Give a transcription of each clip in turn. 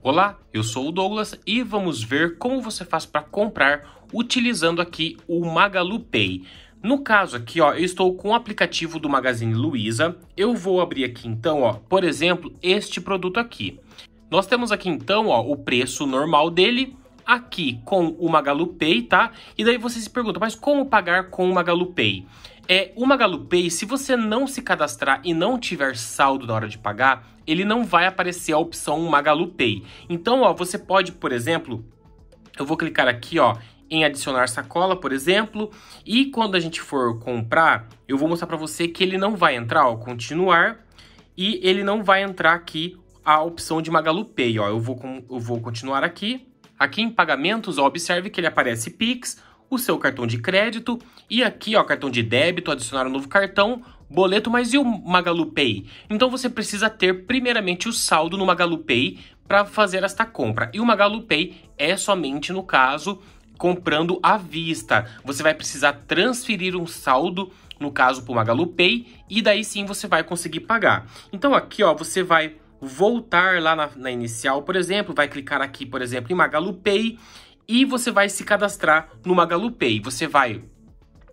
Olá, eu sou o Douglas e vamos ver como você faz para comprar utilizando aqui o Magalu Pay. No caso aqui, ó, eu estou com o aplicativo do Magazine Luiza. Eu vou abrir aqui então, ó, por exemplo, este produto aqui. Nós temos aqui então, ó, o preço normal dele aqui com o Magalu Pay, tá? E daí você se pergunta, mas como pagar com o Magalu Pay? É, o Magalu Pay, se você não se cadastrar e não tiver saldo na hora de pagar, ele não vai aparecer a opção Magalu Pay. Então, ó, você pode, por exemplo, eu vou clicar aqui, ó, em adicionar sacola, por exemplo, e quando a gente for comprar, eu vou mostrar para você que ele não vai entrar, ó, continuar, e ele não vai entrar aqui a opção de Magalu Pay, ó. Eu vou, eu vou continuar aqui. Aqui em pagamentos, ó, observe que ele aparece Pix, o seu cartão de crédito e aqui, ó, cartão de débito, adicionar um novo cartão, boleto, mas e o Magalu Pay? Então você precisa ter primeiramente o saldo no Magalu Pay para fazer esta compra. E o Magalu Pay é somente no caso comprando à vista. Você vai precisar transferir um saldo no caso para o Magalu Pay e daí sim você vai conseguir pagar. Então aqui, ó, você vai voltar lá na, na inicial, por exemplo, vai clicar aqui, por exemplo, em Magalu Pay e você vai se cadastrar no Magalu Pay. Você vai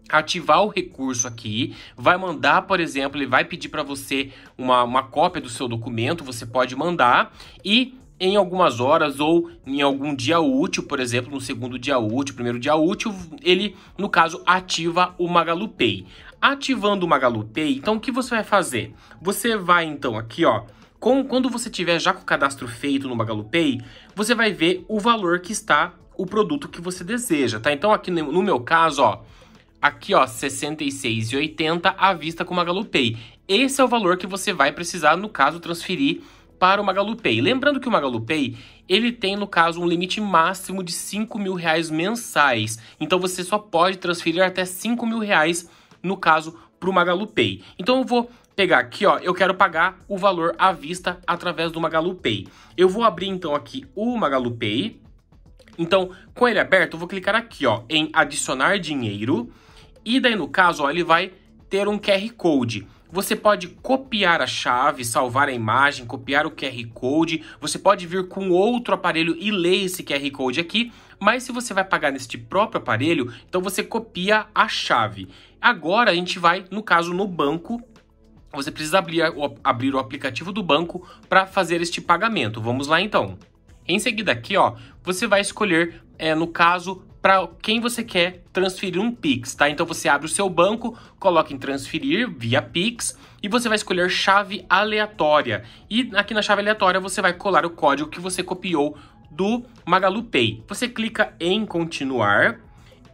ativar o recurso aqui, vai mandar, por exemplo, ele vai pedir para você uma, uma cópia do seu documento, você pode mandar e em algumas horas ou em algum dia útil, por exemplo, no segundo dia útil, primeiro dia útil, ele, no caso, ativa o Magalu Pay. Ativando o Magalu Pay, então o que você vai fazer? Você vai então aqui, ó, com, quando você tiver já com o cadastro feito no Magalu Pay, você vai ver o valor que está o produto que você deseja, tá? Então aqui no meu caso, ó, aqui ó, 66,80 à vista com o Magalu Pay. Esse é o valor que você vai precisar no caso transferir para o Magalu Pay. Lembrando que o Magalu Pay, ele tem no caso um limite máximo de 5 mil reais mensais. Então você só pode transferir até 5 mil reais no caso para o Magalu Pay. Então eu vou pegar aqui, ó, eu quero pagar o valor à vista através do Magalu Pay. Eu vou abrir então aqui o Magalu Pay, então, com ele aberto, eu vou clicar aqui ó, em adicionar dinheiro e daí no caso ó, ele vai ter um QR Code. Você pode copiar a chave, salvar a imagem, copiar o QR Code. Você pode vir com outro aparelho e ler esse QR Code aqui. Mas se você vai pagar neste próprio aparelho, então você copia a chave. Agora a gente vai, no caso, no banco. Você precisa abrir, abrir o aplicativo do banco para fazer este pagamento. Vamos lá então. Em seguida aqui, ó, você vai escolher, é, no caso, para quem você quer transferir um Pix, tá? Então você abre o seu banco, coloca em transferir via Pix e você vai escolher chave aleatória. E aqui na chave aleatória você vai colar o código que você copiou do Magalu Pay. Você clica em continuar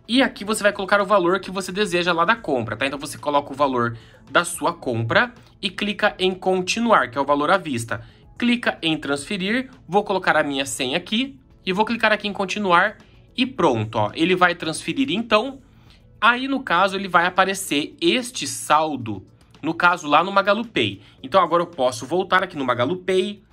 e aqui você vai colocar o valor que você deseja lá da compra, tá? Então você coloca o valor da sua compra e clica em continuar, que é o valor à vista clica em transferir, vou colocar a minha senha aqui e vou clicar aqui em continuar e pronto, ó, ele vai transferir então, aí no caso ele vai aparecer este saldo, no caso lá no Magalu Pay. Então agora eu posso voltar aqui no Magalu Pay,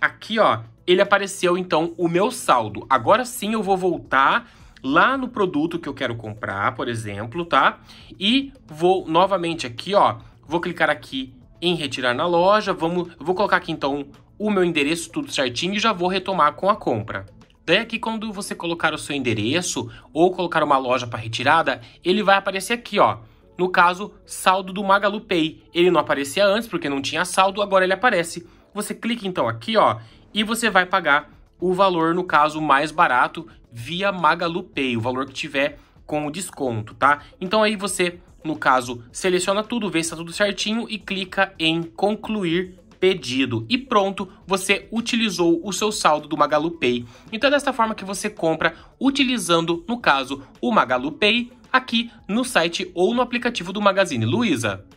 aqui ó, ele apareceu então o meu saldo. Agora sim eu vou voltar lá no produto que eu quero comprar, por exemplo, tá? E vou novamente aqui ó, vou clicar aqui em retirar na loja, vamos, vou colocar aqui então o meu endereço tudo certinho e já vou retomar com a compra. Daí aqui quando você colocar o seu endereço ou colocar uma loja para retirada, ele vai aparecer aqui, ó. No caso, saldo do Magalu Pay. Ele não aparecia antes porque não tinha saldo, agora ele aparece. Você clica então aqui, ó, e você vai pagar o valor, no caso, mais barato via Magalu Pay, o valor que tiver com o desconto, tá? Então aí você, no caso, seleciona tudo, vê se está tudo certinho e clica em concluir pedido e pronto, você utilizou o seu saldo do Magalu Pay. Então é desta forma que você compra utilizando, no caso, o Magalu Pay aqui no site ou no aplicativo do Magazine Luiza.